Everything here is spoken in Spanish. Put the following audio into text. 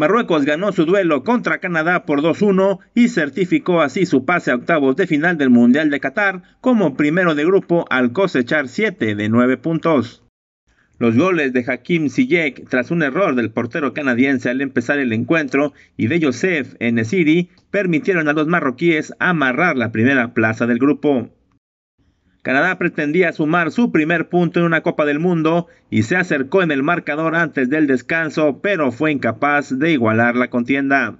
Marruecos ganó su duelo contra Canadá por 2-1 y certificó así su pase a octavos de final del Mundial de Qatar como primero de grupo al cosechar 7 de 9 puntos. Los goles de Hakim Ziyech tras un error del portero canadiense al empezar el encuentro y de Joseph Enesiri permitieron a los marroquíes amarrar la primera plaza del grupo. Canadá pretendía sumar su primer punto en una Copa del Mundo y se acercó en el marcador antes del descanso, pero fue incapaz de igualar la contienda.